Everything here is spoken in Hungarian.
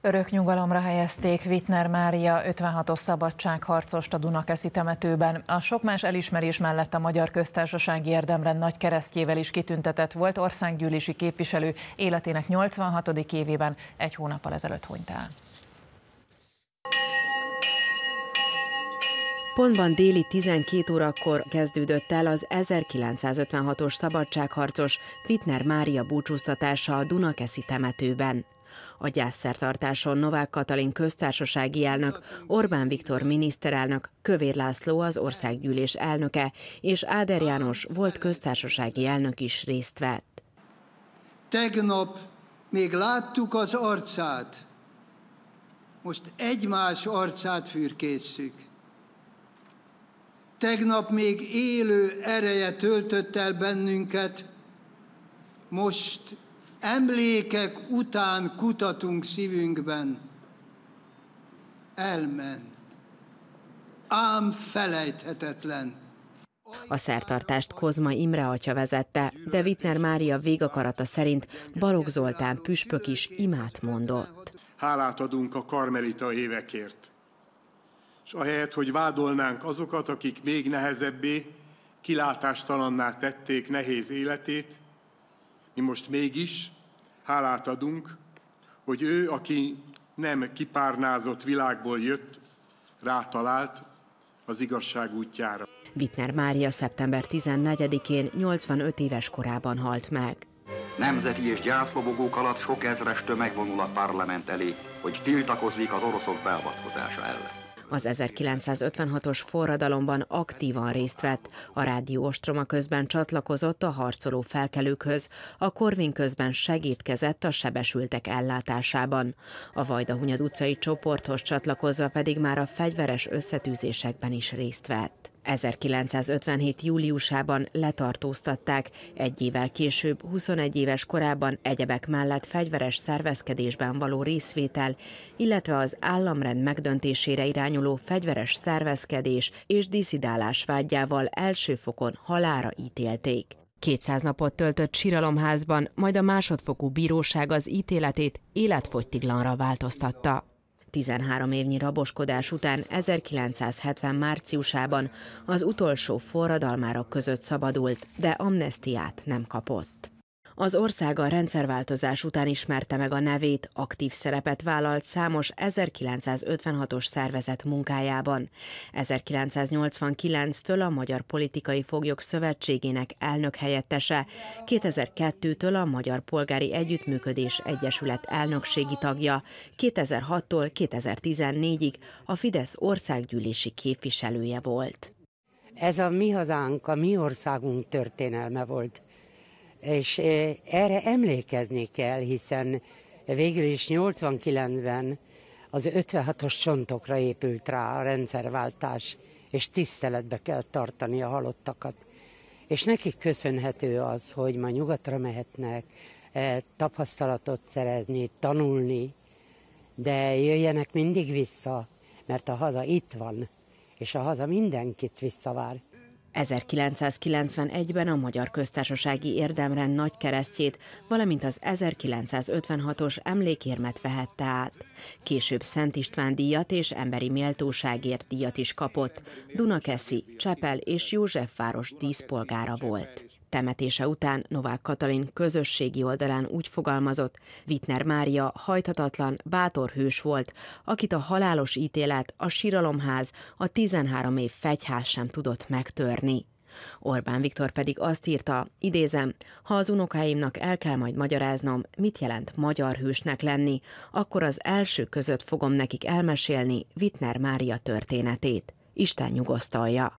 Örök nyugalomra helyezték Wittner Mária 56-os szabadságharcost a Dunakeszi temetőben. A sok más elismerés mellett a Magyar köztársaság Érdemrend nagy keresztjével is kitüntetett volt országgyűlési képviselő életének 86. évében egy hónappal ezelőtt hunyt el. Pontban déli 12 órakor kezdődött el az 1956-os szabadságharcos Wittner Mária búcsúztatása a Dunakeszi temetőben. A gyászszertartáson Novák Katalin köztársasági elnök, Orbán Viktor miniszterelnök, Kövér László az országgyűlés elnöke és Áder János volt köztársasági elnök is részt vett. Tegnap még láttuk az arcát, most egymás arcát fürkészük. Tegnap még élő ereje töltött el bennünket, most Emlékek után kutatunk szívünkben. Elment. Ám felejthetetlen. A szertartást Kozma Imre atya vezette, de Wittner Mária végakarata szerint Balogh Zoltán püspök is imát mondott. Hálát adunk a karmelita évekért. És ahelyett, hogy vádolnánk azokat, akik még nehezebbé, kilátástalanná tették nehéz életét, mi most mégis hálát adunk, hogy ő, aki nem kipárnázott világból jött, rátalált az igazság útjára. Wittner Mária szeptember 14-én 85 éves korában halt meg. Nemzeti és gyászlobogók alatt sok ezres tömeg vonul a parlament elé, hogy tiltakozzék az oroszok beavatkozása ellen. Az 1956-os forradalomban aktívan részt vett, a rádió ostroma közben csatlakozott a harcoló felkelőkhöz, a Korvin közben segítkezett a sebesültek ellátásában. A Vajdahunyad utcai csoporthoz csatlakozva pedig már a fegyveres összetűzésekben is részt vett. 1957. júliusában letartóztatták, egy évvel később, 21 éves korában egyebek mellett fegyveres szervezkedésben való részvétel, illetve az államrend megdöntésére irányuló fegyveres szervezkedés és diszidálás vágyával első fokon halára ítélték. 200 napot töltött síralomházban, majd a másodfokú bíróság az ítéletét életfogytiglanra változtatta. 13 évnyi raboskodás után 1970 márciusában az utolsó forradalmárok között szabadult, de amnestiát nem kapott. Az ország a rendszerváltozás után ismerte meg a nevét, aktív szerepet vállalt számos 1956-os szervezet munkájában. 1989-től a Magyar Politikai Foglyok Szövetségének elnök helyettese, 2002-től a Magyar Polgári Együttműködés Egyesület elnökségi tagja, 2006-tól 2014-ig a Fidesz országgyűlési képviselője volt. Ez a mi hazánk, a mi országunk történelme volt és erre emlékezni kell, hiszen végül is 89-ben az 56-os csontokra épült rá a rendszerváltás, és tiszteletbe kell tartani a halottakat. És nekik köszönhető az, hogy ma nyugatra mehetnek, tapasztalatot szerezni, tanulni, de jöjjenek mindig vissza, mert a haza itt van, és a haza mindenkit visszavár. 1991-ben a Magyar Köztársasági Érdemrend nagykeresztjét, valamint az 1956-os emlékérmet vehette át. Később Szent István díjat és emberi méltóságért díjat is kapott. Dunakeszi, Csepel és Józsefváros díszpolgára volt. Temetése után Novák Katalin közösségi oldalán úgy fogalmazott, Wittner Mária hajthatatlan, bátor hős volt, akit a halálos ítélet, a síralomház, a 13 év fegyház sem tudott megtörni. Orbán Viktor pedig azt írta, idézem, ha az unokáimnak el kell majd magyaráznom, mit jelent magyar hősnek lenni, akkor az első között fogom nekik elmesélni Wittner Mária történetét. Isten nyugosztalja.